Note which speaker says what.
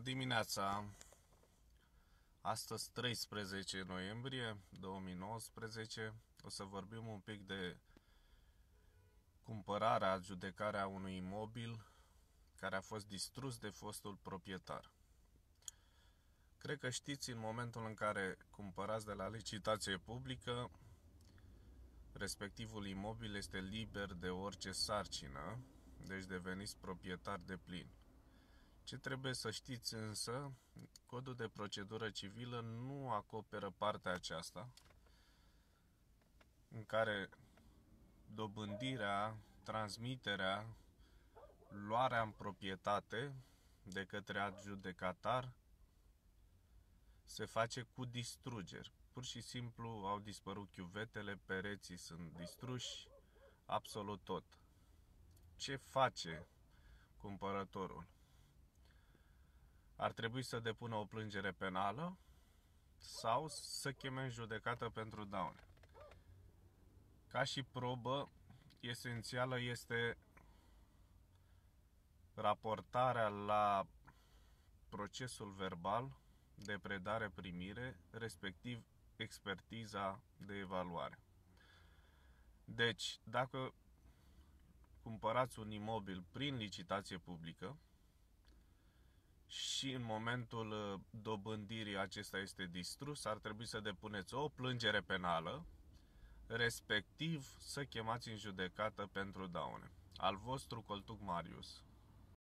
Speaker 1: Bună dimineața! Astăzi 13 noiembrie 2019 o să vorbim un pic de cumpărarea, judecarea unui imobil care a fost distrus de fostul proprietar. Cred că știți în momentul în care cumpărați de la licitație publică, respectivul imobil este liber de orice sarcină, deci deveniți proprietar de plin. Ce trebuie să știți însă, codul de procedură civilă nu acoperă partea aceasta în care dobândirea, transmiterea, luarea în proprietate de către adjudecatar se face cu distrugeri. Pur și simplu au dispărut chiuvetele, pereții sunt distruși, absolut tot. Ce face cumpărătorul? ar trebui să depună o plângere penală sau să cheme în judecată pentru daune. Ca și probă esențială este raportarea la procesul verbal de predare-primire, respectiv expertiza de evaluare. Deci, dacă cumpărați un imobil prin licitație publică, și în momentul uh, dobândirii acesta este distrus, ar trebui să depuneți o plângere penală, respectiv să chemați în judecată pentru daune. Al vostru Coltuc Marius.